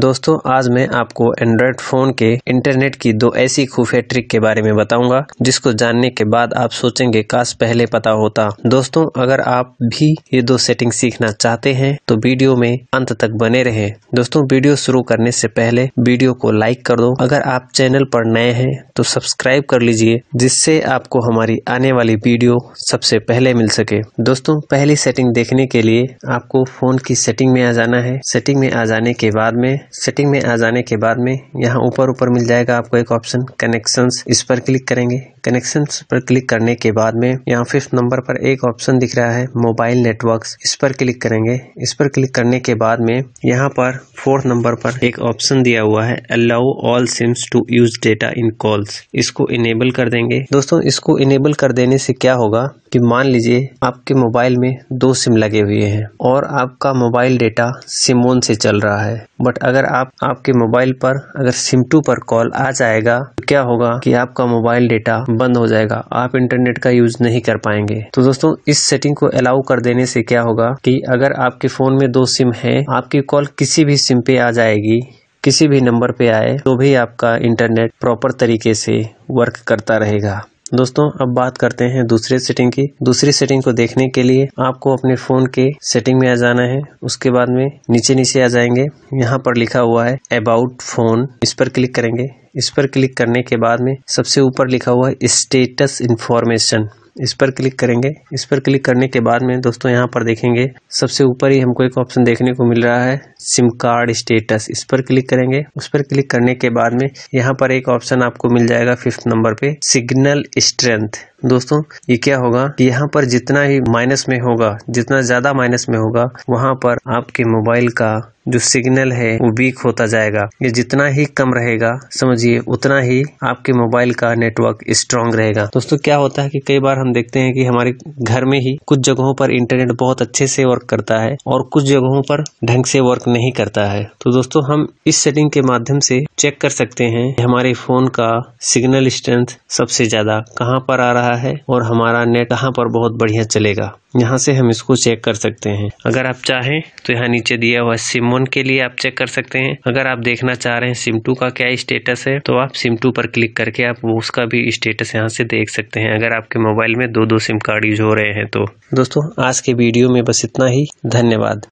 दोस्तों आज मैं आपको एंड्रॉयड फ़ोन के इंटरनेट की दो ऐसी खुफिया ट्रिक के बारे में बताऊंगा जिसको जानने के बाद आप सोचेंगे काश पहले पता होता दोस्तों अगर आप भी ये दो सेटिंग सीखना चाहते हैं तो वीडियो में अंत तक बने रहे दोस्तों वीडियो शुरू करने से पहले वीडियो को लाइक कर दो अगर आप चैनल पर नए हैं तो सब्सक्राइब कर लीजिए जिससे आपको हमारी आने वाली वीडियो सबसे पहले मिल सके दोस्तों पहली सेटिंग देखने के लिए आपको फोन की सेटिंग में आ जाना है सेटिंग में आ जाने के बाद में सेटिंग में आ जाने के बाद में यहाँ ऊपर ऊपर मिल जाएगा आपको एक ऑप्शन कनेक्शंस इस पर क्लिक करेंगे कनेक्शंस पर क्लिक करने के बाद में यहाँ फिफ्थ नंबर पर एक ऑप्शन दिख रहा है मोबाइल नेटवर्क इस पर क्लिक करेंगे इस पर क्लिक करने के बाद में यहाँ पर फोर्थ नंबर पर एक ऑप्शन दिया हुआ है allow all SIMs to use data in calls इसको इनेबल कर देंगे दोस्तों इसको इनेबल कर देने से क्या होगा कि मान लीजिए आपके मोबाइल में दो सिम लगे हुए हैं और आपका मोबाइल डेटा सिमोन से चल रहा है बट अगर आप आपके मोबाइल पर अगर सिम टू पर कॉल आ जाएगा तो क्या होगा कि आपका मोबाइल डेटा बंद हो जाएगा आप इंटरनेट का यूज नहीं कर पाएंगे तो दोस्तों इस सेटिंग को अलाउ कर देने से क्या होगा कि अगर आपके फोन में दो सिम है आपकी कॉल किसी भी सिम पे आ जाएगी किसी भी नंबर पे आए तो भी आपका इंटरनेट प्रॉपर तरीके से वर्क करता रहेगा दोस्तों अब बात करते हैं दूसरे सेटिंग की दूसरी सेटिंग को देखने के लिए आपको अपने फोन के सेटिंग में आ जाना है उसके बाद में नीचे नीचे आ जाएंगे यहाँ पर लिखा हुआ है अबाउट फोन इस पर क्लिक करेंगे इस पर क्लिक करने के बाद में सबसे ऊपर लिखा हुआ है स्टेटस इन्फॉर्मेशन इस पर क्लिक करेंगे इस पर क्लिक करने के बाद में दोस्तों यहाँ पर देखेंगे सबसे ऊपर ही हमको एक ऑप्शन देखने को मिल रहा है सिम कार्ड स्टेटस इस पर क्लिक करेंगे उस पर क्लिक करने के बाद में यहाँ पर एक ऑप्शन आपको मिल जाएगा फिफ्थ नंबर पे सिग्नल स्ट्रेंथ दोस्तों ये क्या होगा कि यहाँ पर जितना ही माइनस में होगा जितना ज्यादा माइनस में होगा वहाँ पर आपके मोबाइल का जो सिग्नल है वो वीक होता जाएगा ये जितना ही कम रहेगा समझिए उतना ही आपके मोबाइल का नेटवर्क स्ट्रांग रहेगा दोस्तों क्या होता है कि कई बार हम देखते हैं कि हमारे घर में ही कुछ जगहों पर इंटरनेट बहुत अच्छे से वर्क करता है और कुछ जगहों पर ढंग से वर्क नहीं करता है तो दोस्तों हम इस सेटिंग के माध्यम से चेक कर सकते हैं हमारे फोन का सिग्नल स्ट्रेंथ सबसे ज्यादा कहाँ पर आ रहा है रहा है और हमारा नेट कहाँ पर बहुत बढ़िया चलेगा यहाँ से हम इसको चेक कर सकते हैं अगर आप चाहें तो यहाँ नीचे दिया हुआ सिम वन के लिए आप चेक कर सकते हैं अगर आप देखना चाह रहे हैं सिम टू का क्या स्टेटस है तो आप सिम टू पर क्लिक करके आप उसका भी स्टेटस यहाँ से देख सकते हैं अगर आपके मोबाइल में दो दो सिम कार्ड यूज हो रहे हैं तो दोस्तों आज के वीडियो में बस इतना ही धन्यवाद